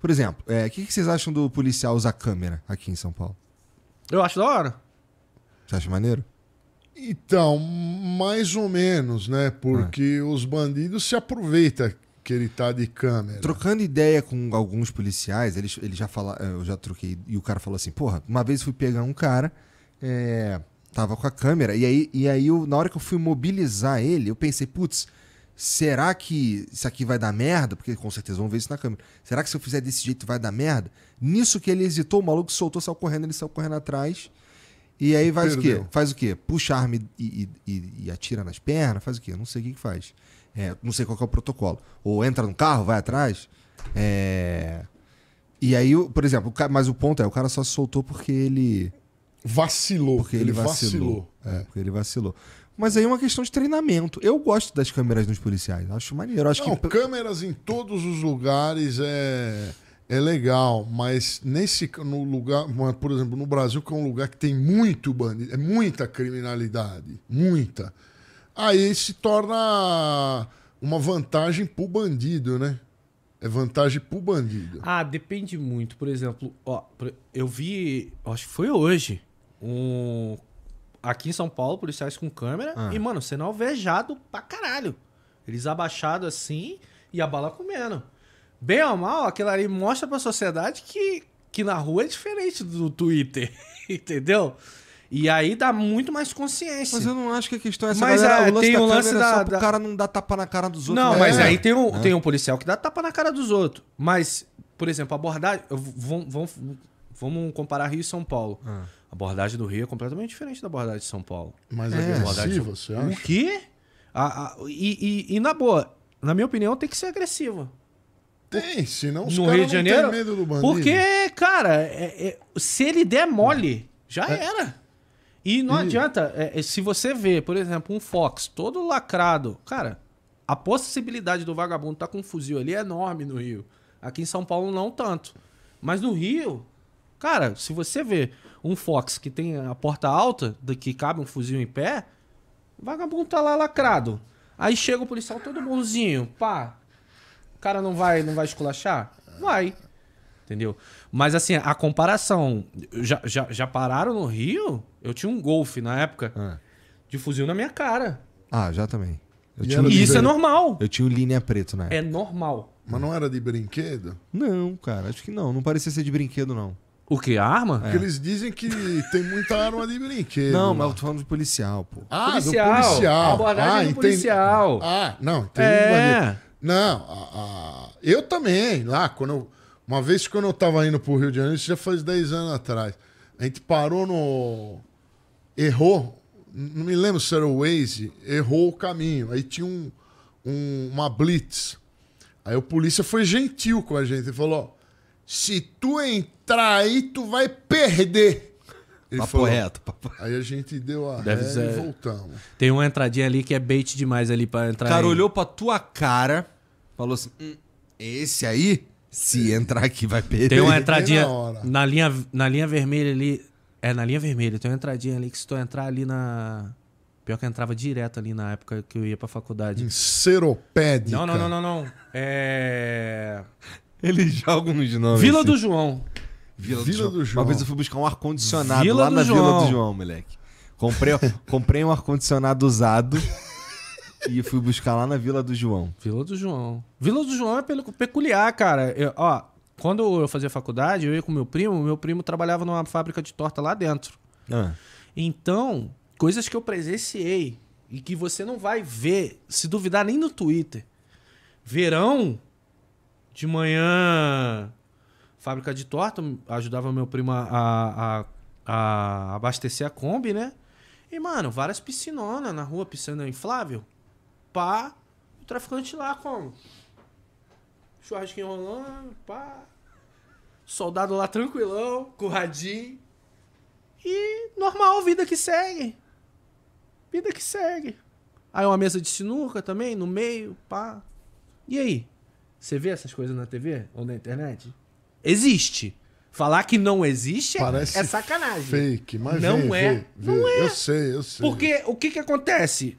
Por exemplo, é, o é, que, que, vocês acham do policial usar câmera aqui em São Paulo? Eu acho da hora. Você acha maneiro? Então, mais ou menos, né? Porque é. os bandidos se aproveitam que ele tá de câmera. Trocando ideia com alguns policiais, eles, eles já fala, é, eu já troquei, e o cara falou assim, porra, uma vez fui pegar um cara, é, tava com a câmera, e aí, e aí eu, na hora que eu fui mobilizar ele, eu pensei, putz, será que isso aqui vai dar merda? Porque com certeza vão ver isso na câmera. Será que se eu fizer desse jeito vai dar merda? Nisso que ele hesitou, o maluco soltou, saiu correndo, ele saiu correndo atrás. E aí faz Perdeu. o quê? Faz o quê? Puxa a arma e, e, e, atira nas pernas? Faz o quê? Não sei o que, que faz. É, não sei qual é o protocolo. Ou entra no carro, vai atrás. É... E aí, por exemplo, mas o ponto é, o cara só soltou porque ele... Vacilou. Porque ele, ele vacilou. vacilou. É, porque ele vacilou. Mas aí é uma questão de treinamento. Eu gosto das câmeras dos policiais. Acho maneiro. Acho Não, que... câmeras em todos os lugares é, é legal, mas nesse no lugar, por exemplo, no Brasil, que é um lugar que tem muito bandido, é muita criminalidade, muita. Aí se torna uma vantagem pro bandido, né? É vantagem pro bandido. Ah, depende muito. Por exemplo, ó, eu vi, acho que foi hoje, um aqui em São Paulo, policiais com câmera, ah. e, mano, sendo alvejado pra caralho. Eles abaixados assim e a bala comendo. Bem ou mal, aquilo ali mostra pra sociedade que, que na rua é diferente do Twitter, entendeu? E aí dá muito mais consciência. Mas eu não acho que a questão é essa. Mas galera, é, o lance tem da um lance da, é só da... pro cara não dar tapa na cara dos outros. Não, né? mas é. aí tem um, é. tem um policial que dá tapa na cara dos outros. Mas, por exemplo, abordagem. Vamos, vamos, vamos comparar Rio e São Paulo. Ah. A abordagem do Rio é completamente diferente da abordagem de São Paulo. Mas é, agressiva, você acha? O quê? A, a, e, e, e, na boa, na minha opinião, tem que ser agressiva. Tem, senão os caras não de medo do bandido. Porque, cara, é, é, se ele der mole, já é. era. E não e... adianta, é, é, se você vê, por exemplo, um Fox todo lacrado, cara, a possibilidade do vagabundo estar tá com um fuzil ali é enorme no Rio. Aqui em São Paulo não tanto. Mas no Rio, cara, se você vê um Fox que tem a porta alta, que cabe um fuzil em pé, o vagabundo tá lá lacrado. Aí chega o policial todo bonzinho, pá. O cara não vai, não vai esculachar? Vai. Entendeu? Mas assim, a comparação. Já, já, já pararam no Rio? Eu tinha um golfe na época ah. de fuzil na minha cara. Ah, já também. Eu e um isso é normal. Eu tinha o linha é preto na é época. É normal. Mas não era de brinquedo? Não, cara, acho que não. Não parecia ser de brinquedo, não. O que? A arma? Porque é. eles dizem que tem muita arma de brinquedo. Não, mas eu tô falando de policial, pô. Ah, policial. do policial. abordagem ah, do policial. Entendi. Ah, não, entendi. É. Não, a, a... eu também, lá, quando eu... Uma vez quando eu tava indo pro Rio de Janeiro, isso já faz 10 anos atrás. A gente parou no. Errou. Não me lembro se era o Waze. Errou o caminho. Aí tinha um, um uma blitz. Aí o polícia foi gentil com a gente. Ele falou: se tu entrar trair, tu vai perder. Ele papo falou, reto, papo. Aí a gente deu a Deve ré ser... e voltamos. Tem uma entradinha ali que é bait demais ali para entrar. O cara aí. olhou pra tua cara, falou assim: hum, esse aí, se entrar aqui, vai perder. Tem uma entradinha na, na, linha, na linha vermelha ali. É, na linha vermelha. Tem uma entradinha ali que se tu entrar ali na. Pior que eu entrava direto ali na época que eu ia pra faculdade. Em seropédica. Não, não, não, não, não. É. Ele joga uns nomes. Vila assim. do João. Vila, Vila do, João. do, João. Uma vez eu fui buscar um ar-condicionado lá na João. Vila do João, moleque. Comprei, comprei um ar-condicionado usado e fui buscar lá na Vila do João. Vila do João. Vila do João é peculiar, cara. Eu, ó, quando eu fazia faculdade, eu ia com meu primo, meu primo trabalhava numa fábrica de torta lá dentro. Ah. Então, coisas que eu presenciei e que você não vai ver, se duvidar nem no Twitter. Verão de manhã, fábrica de torta, ajudava meu primo a, a, a abastecer a Kombi, né? E, mano, várias piscinonas na rua, piscina inflável. Pá, o traficante lá como? Churrasquinho rolando, pá. Soldado lá tranquilão, curradinho. E normal, vida que segue. Vida que segue. Aí uma mesa de sinuca também, no meio, pá. E aí? Você vê essas coisas na TV ou na internet? existe. Falar que não existe é Parece é sacanagem. Fake, mas não, é. Vê, não é. Eu sei, eu sei. Porque o que, que acontece?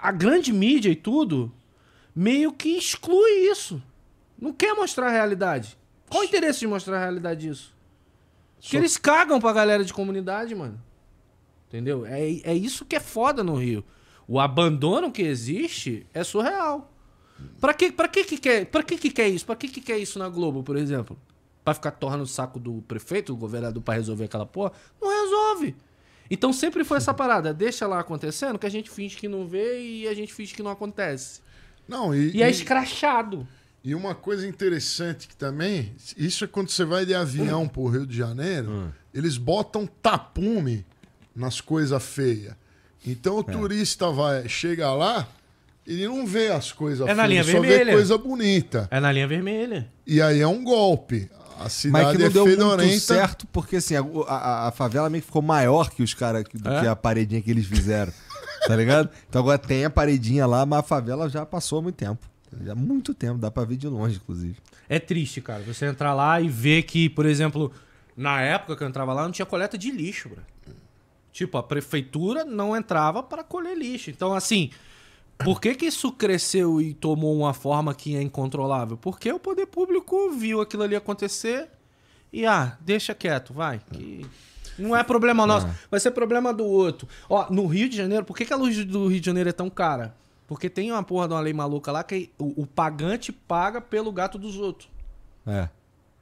A grande mídia e tudo meio que exclui isso. Não quer mostrar a realidade. Qual o interesse de mostrar a realidade disso? Porque Só... eles cagam pra galera de comunidade, mano. Entendeu? É, é isso que é foda no Rio. O abandono que existe é surreal. Pra que, pra que, que quer? Pra que, que quer isso? Pra que, que quer isso na Globo, por exemplo? Pra ficar torrando o saco do prefeito, do governador pra resolver aquela porra? Não resolve. Então sempre foi essa parada, deixa lá acontecendo que a gente finge que não vê e a gente finge que não acontece. Não, e, e é e, escrachado. E uma coisa interessante que também, isso é quando você vai de avião hum. pro Rio de Janeiro, hum. eles botam tapume nas coisas feias. Então o é. turista vai, chega lá, ele não vê as coisas é na linha só vermelha. vê coisa bonita. É na linha vermelha. E aí é um golpe. A cidade Mas que é não é deu fedorenta. muito certo, porque assim, a, a, a, favela meio que ficou maior que os caras do é? que a paredinha que eles fizeram. tá ligado? Então agora tem a paredinha lá, mas a favela já passou há muito tempo. Já há muito tempo, dá pra ver de longe, inclusive. É triste, cara. Você entrar lá e ver que, por exemplo, na época que eu entrava lá, não tinha coleta de lixo, bro. Tipo, a prefeitura não entrava para colher lixo. Então, assim, por que, que isso cresceu e tomou uma forma que é incontrolável? Porque o poder público viu aquilo ali acontecer e, ah, deixa quieto, vai. Que não é problema é. nosso, vai ser problema do outro. Ó, no Rio de Janeiro, por que, que a luz do Rio de Janeiro é tão cara? Porque tem uma porra de uma lei maluca lá que o, o pagante paga pelo gato dos outros. É.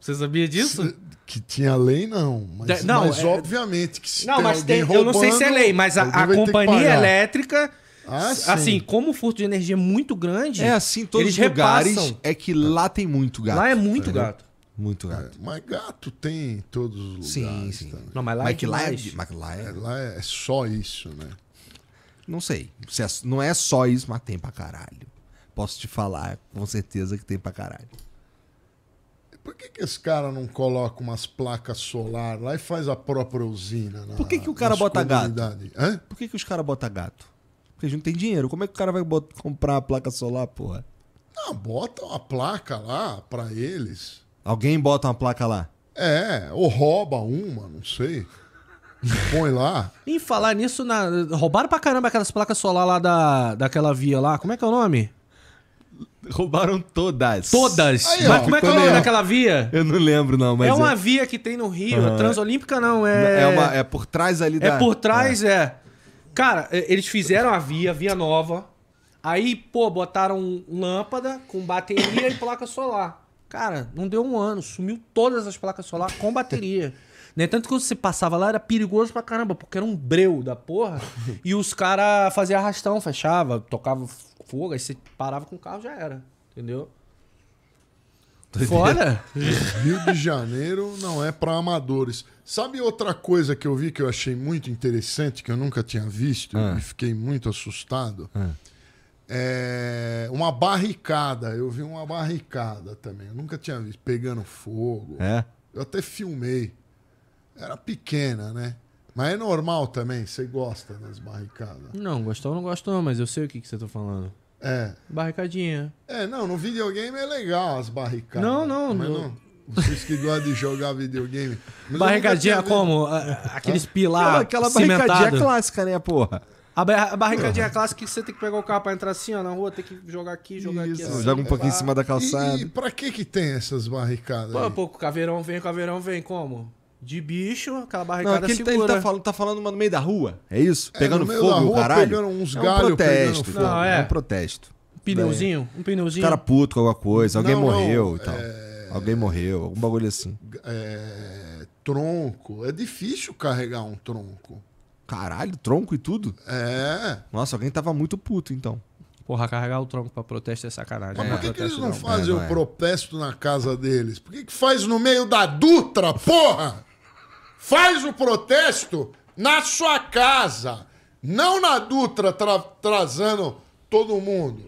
Você sabia disso? Que tinha lei, não. Mas, não, mas é... obviamente que se Não, tem mas tem, roubando, eu não sei se é lei, mas a, a companhia elétrica ah, assim, como o furto de energia é muito grande. É assim, todos os lugares repassam. é que lá tem muito gato. Lá é muito gato. Muito gato. É, mas gato tem em todos os lugares. Sim, sim. Não, mas lá, mas é, lá, é, mas lá, é, é... lá é só isso, né? Não sei. É não é só isso, mas tem pra caralho. Posso te falar com certeza que tem pra caralho. Por que, que esse cara não coloca umas placas solar lá e faz a própria usina? Na, Por que, que o cara bota gato? Hã? Por que, que os caras botam gato? Porque a gente não tem dinheiro. Como é que o cara vai botar, comprar a placa solar, porra? Não, bota uma placa lá pra eles. Alguém bota uma placa lá? É, ou rouba uma, não sei. Põe lá. em falar nisso, na... roubaram pra caramba aquelas placas solar lá da... daquela via lá. Como é que é o nome? Roubaram todas. Todas? Aí, mas ó, como é que é o nome daquela via? Eu não lembro, não. Mas é uma é... via que tem no Rio, uhum. transolímpica não, é... É, uma, é por trás ali é da... É por trás, é. é. Cara, eles fizeram a via, via nova. Aí, pô, botaram lâmpada com bateria e placa solar. Cara, não deu um ano, sumiu todas as placas solar com bateria. Né? Tanto que quando você passava lá era perigoso pra caramba, porque era um breu da porra. e os caras faziam arrastão, fechava, tocava fogo, aí você parava com o carro já era. Entendeu? Fora? Rio de Janeiro não é para amadores. Sabe outra coisa que eu vi que eu achei muito interessante, que eu nunca tinha visto ah. e fiquei muito assustado? Ah. É uma barricada. Eu vi uma barricada também. Eu nunca tinha visto. Pegando fogo. É? Eu até filmei. Era pequena, né? Mas é normal também. Você gosta das barricadas. Não, gostou ou não gostou, mas eu sei o que, que você tá falando. É. Barricadinha. É, não, no videogame é legal as barricadas. Não, não, mas não. Vocês que gostam de jogar videogame. Mas barricadinha como? Aqueles pilares. Aquela, aquela barricadinha clássica, né, porra? A, bar a barricadinha clássica que você tem que pegar o carro pra entrar assim, ó, na rua, tem que jogar aqui, jogar Isso. aqui. Assim, Joga um pouquinho em cima da calçada. E, e pra que que tem essas barricadas? Pô, aí? pô, caveirão vem, caveirão vem, como? de bicho, aquela barricada não, é aquele tá- segura. Tá, ele tá falando, tá falando no meio da rua, é isso? É, pegando fogo, rua, caralho? Pegando uns galhos, é um protesto, fogo, não, é. é. um protesto. Pneuzinho? Um pneuzinho? cara puto com alguma coisa, alguém não, morreu não, e tal. É... Alguém morreu, algum bagulho assim. É... Tronco. É difícil carregar um tronco. Caralho, tronco e tudo? É. Nossa, alguém tava muito puto então. Porra, carregar o tronco pra protesto é sacanagem. Mas né? por que, é, que eles não, não. fazem é, não o é. protesto na casa deles? Por que, que faz no meio da Dutra, porra? Faz o protesto na sua casa, não na Dutra tra trazendo todo mundo.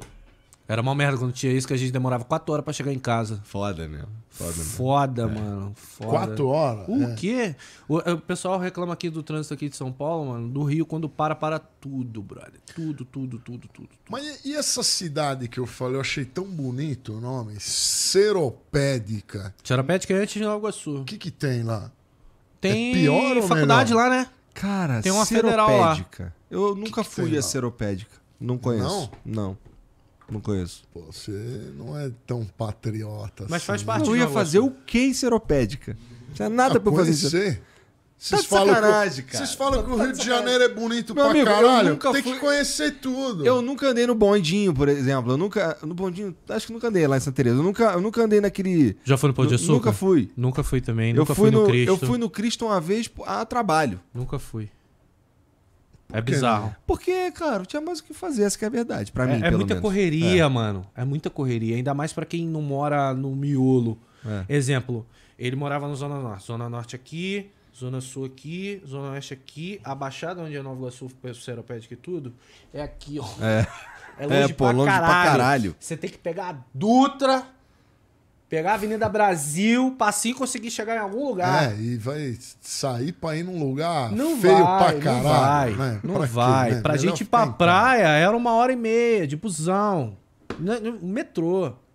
Era uma merda quando tinha isso, que a gente demorava quatro horas para chegar em casa. Foda meu. Né? Foda, né? foda é. mano. Foda. Quatro horas? O é. quê? O, é, o, pessoal reclama aqui do trânsito aqui de São Paulo, mano. Do Rio, quando para, para tudo, brother. Tudo, tudo, tudo, tudo. tudo. Mas e essa cidade que eu falei? Eu achei tão bonito o nome. Seropédica. Seropédica é antes de Nova Iguaçu. O que que tem lá? Tem é pior faculdade lá, né? Cara, tem uma federal lá. Eu nunca que que fui a seropédica. Não conheço. Não? Não. Não conheço. você não é tão patriota Mas assim. faz parte Eu ia fazer o que em seropédica? Não tinha nada ah, pra fazer. Conhecer? Vocês tá falam que, cara. Vocês falam que o tá Rio de Janeiro é bonito Meu pra amigo, caralho. Nunca Tem fui... que conhecer tudo. Eu nunca andei no bondinho, por exemplo. Eu nunca. No bondinho, acho que nunca andei lá em Santa Teresa. Eu nunca, eu nunca andei naquele. Já foi no Pão de Açúcar? Nunca fui. Nunca fui também. Eu nunca fui, fui no, no, Cristo. Eu fui no Cristo uma vez a trabalho. Nunca fui. É bizarro. Porque, claro, tinha mais o que fazer, essa que é a verdade, para é, mim. É muita menos. correria, é. mano. É muita correria. Ainda mais para quem não mora no miolo. É. Exemplo, ele morava na Zona Norte. Zona Norte aqui, Zona Sul aqui, Zona Oeste aqui, a Baixada, onde é Nova Iguaçu, Seropédica e tudo, é aqui, ó. É, é longe, é, pô, pra, longe caralho. pra caralho. Você tem que pegar a Dutra, pegar a Avenida Brasil, pra assim conseguir chegar em algum lugar. É, e vai sair pra ir num lugar não feio vai, pra caralho. Não vai, né? não pra vai. Quê, né? Pra Melhor gente ir pra praia, era uma hora e meia de busão, no, no metrô.